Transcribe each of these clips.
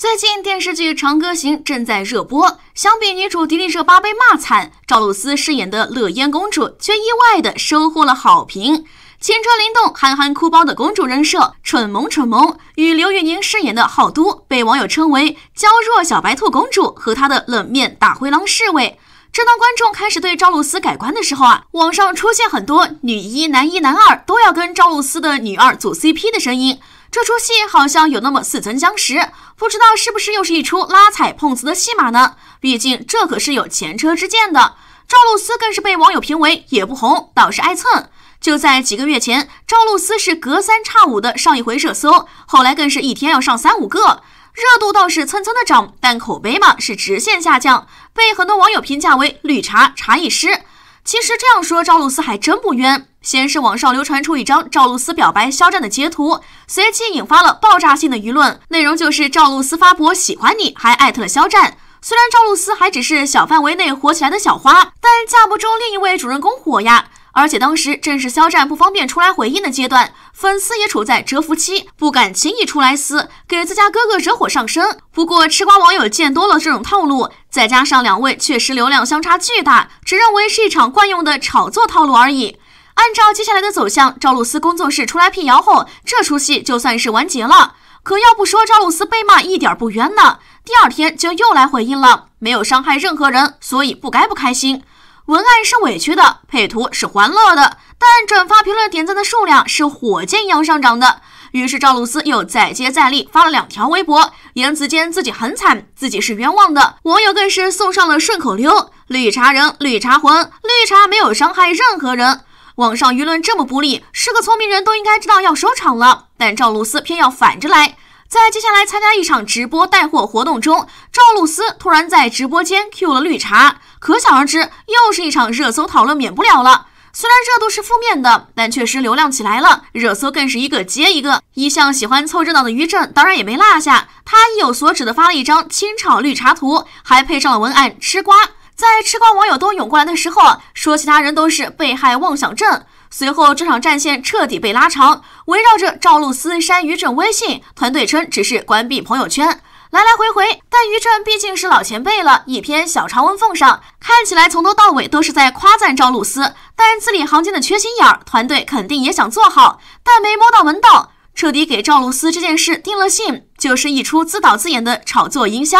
最近电视剧《长歌行》正在热播，相比女主迪丽热巴被骂惨，赵露思饰演的乐嫣公主却意外的收获了好评。青春灵动、憨憨哭包的公主人设，蠢萌蠢萌，与刘宇宁饰演的浩都被网友称为娇弱小白兔公主和她的冷面大灰狼侍卫。正当观众开始对赵露思改观的时候啊，网上出现很多女一、男一、男二都要跟赵露思的女二组 CP 的声音。这出戏好像有那么似曾相识，不知道是不是又是一出拉踩碰瓷的戏码呢？毕竟这可是有前车之鉴的。赵露思更是被网友评为也不红，倒是爱蹭。就在几个月前，赵露思是隔三差五的上一回热搜，后来更是一天要上三五个，热度倒是蹭蹭的涨，但口碑嘛是直线下降，被很多网友评价为绿茶茶艺师。其实这样说赵露思还真不冤。先是网上流传出一张赵露思表白肖战的截图，随即引发了爆炸性的舆论。内容就是赵露思发博喜欢你，还艾特了肖战。虽然赵露思还只是小范围内火起来的小花，但架不住另一位主人公火呀。而且当时正是肖战不方便出来回应的阶段，粉丝也处在蛰伏期，不敢轻易出来撕，给自家哥哥惹火上身。不过吃瓜网友见多了这种套路，再加上两位确实流量相差巨大，只认为是一场惯用的炒作套路而已。按照接下来的走向，赵露思工作室出来辟谣后，这出戏就算是完结了。可要不说赵露思被骂一点不冤呢。第二天就又来回应了，没有伤害任何人，所以不该不开心。文案是委屈的，配图是欢乐的，但转发、评论、点赞的数量是火箭一样上涨的。于是赵露思又再接再厉，发了两条微博，言辞间自己很惨，自己是冤枉的。网友更是送上了顺口溜：“绿茶人，绿茶魂，绿茶没有伤害任何人。”网上舆论这么不利，是个聪明人都应该知道要收场了，但赵露思偏要反着来。在接下来参加一场直播带货活动中，赵露思突然在直播间 Q 了绿茶，可想而知，又是一场热搜讨论免不了了。虽然热度是负面的，但确实流量起来了，热搜更是一个接一个。一向喜欢凑热闹的于正当然也没落下，他意有所指的发了一张清炒绿茶图，还配上了文案“吃瓜”。在吃瓜网友都涌过来的时候啊，说其他人都是被害妄想症。随后，这场战线彻底被拉长，围绕着赵露思删于正微信，团队称只是关闭朋友圈，来来回回。但于正毕竟是老前辈了，一篇小长文奉上，看起来从头到尾都是在夸赞赵露思，但字里行间的缺心眼儿，团队肯定也想做好，但没摸到门道，彻底给赵露思这件事定了性，就是一出自导自演的炒作营销。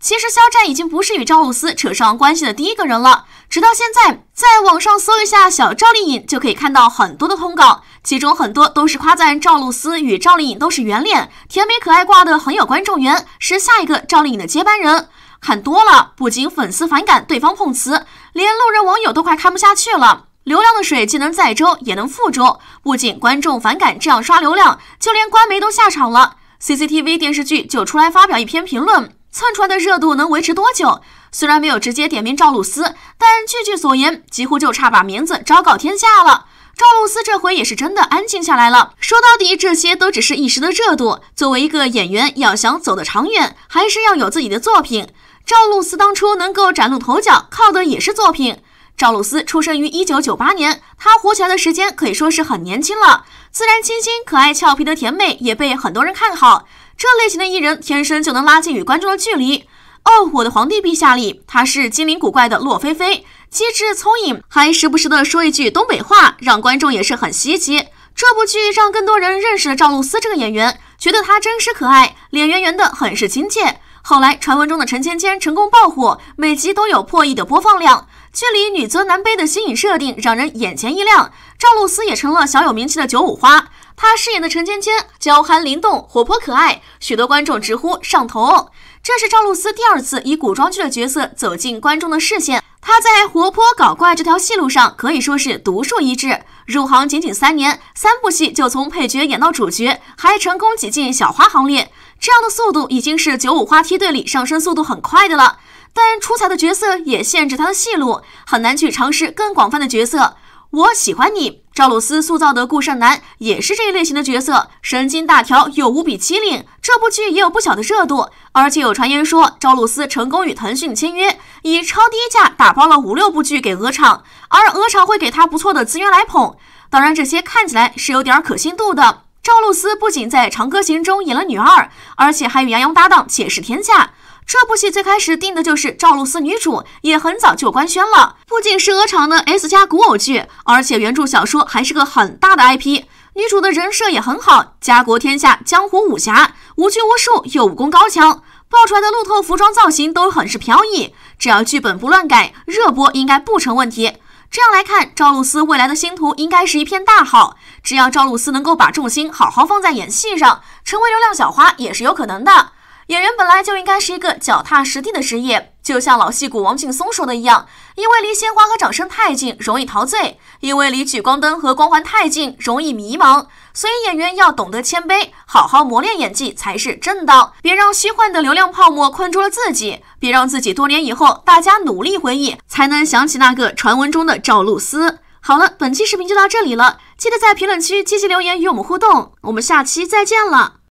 其实肖战已经不是与赵露思扯上关系的第一个人了。直到现在，在网上搜一下“小赵丽颖”，就可以看到很多的通稿，其中很多都是夸赞赵露思与赵丽颖都是圆脸、甜美可爱，挂的很有观众缘，是下一个赵丽颖的接班人。看多了，不仅粉丝反感对方碰瓷，连路人网友都快看不下去了。流量的水既能载舟，也能覆舟。不仅观众反感这样刷流量，就连官媒都下场了。CCTV 电视剧就出来发表一篇评论。蹭出来的热度能维持多久？虽然没有直接点名赵露思，但句句所言，几乎就差把名字昭告天下了。赵露思这回也是真的安静下来了。说到底，这些都只是一时的热度。作为一个演员，要想走得长远，还是要有自己的作品。赵露思当初能够崭露头角，靠的也是作品。赵露思出生于一九九八年，她火起来的时间可以说是很年轻了。自然清新、可爱俏皮的甜美，也被很多人看好。这类型的艺人天生就能拉近与观众的距离。《哦，我的皇帝陛下》里，他是精灵古怪的洛菲菲，机智聪颖，还时不时的说一句东北话，让观众也是很稀奇。这部剧让更多人认识了赵露思这个演员，觉得她真实可爱，脸圆圆的，很是亲切。后来，传闻中的陈芊芊成功爆火，每集都有破亿的播放量。剧里女尊男卑的新颖设定让人眼前一亮，赵露思也成了小有名气的九五花。她饰演的陈芊芊娇憨灵动、活泼可爱，许多观众直呼上头。这是赵露思第二次以古装剧的角色走进观众的视线。她在活泼搞怪这条戏路上可以说是独树一帜。入行仅仅三年，三部戏就从配角演到主角，还成功挤进小花行列。这样的速度已经是九五花梯队里上升速度很快的了。但出彩的角色也限制她的戏路，很难去尝试更广泛的角色。我喜欢你，赵露思塑造的顾胜男也是这一类型的角色，神经大条又无比机灵。这部剧也有不小的热度，而且有传言说赵露思成功与腾讯签约，以超低价打包了五六部剧给鹅厂，而鹅厂会给她不错的资源来捧。当然，这些看起来是有点可信度的。赵露思不仅在《长歌行》中演了女二，而且还与杨洋搭档《且试天下》。这部戏最开始定的就是赵露思女主，也很早就官宣了。不仅是鹅厂的 S 加古偶剧，而且原著小说还是个很大的 IP。女主的人设也很好，家国天下，江湖武侠，无拘无束又武功高强。爆出来的路透服装造型都很是飘逸，只要剧本不乱改，热播应该不成问题。这样来看，赵露思未来的星途应该是一片大好。只要赵露思能够把重心好好放在演戏上，成为流量小花也是有可能的。演员本来就应该是一个脚踏实地的职业，就像老戏骨王劲松说的一样，因为离鲜花和掌声太近，容易陶醉；因为离聚光灯和光环太近，容易迷茫。所以演员要懂得谦卑，好好磨练演技才是正道。别让虚幻的流量泡沫困住了自己，别让自己多年以后大家努力回忆，才能想起那个传闻中的赵露思。好了，本期视频就到这里了，记得在评论区积极留言与我们互动，我们下期再见了。